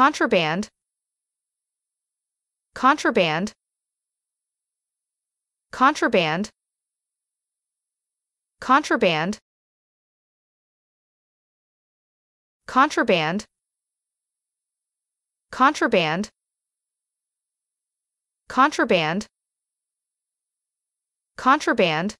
contraband contraband contraband contraband contraband contraband contraband contraband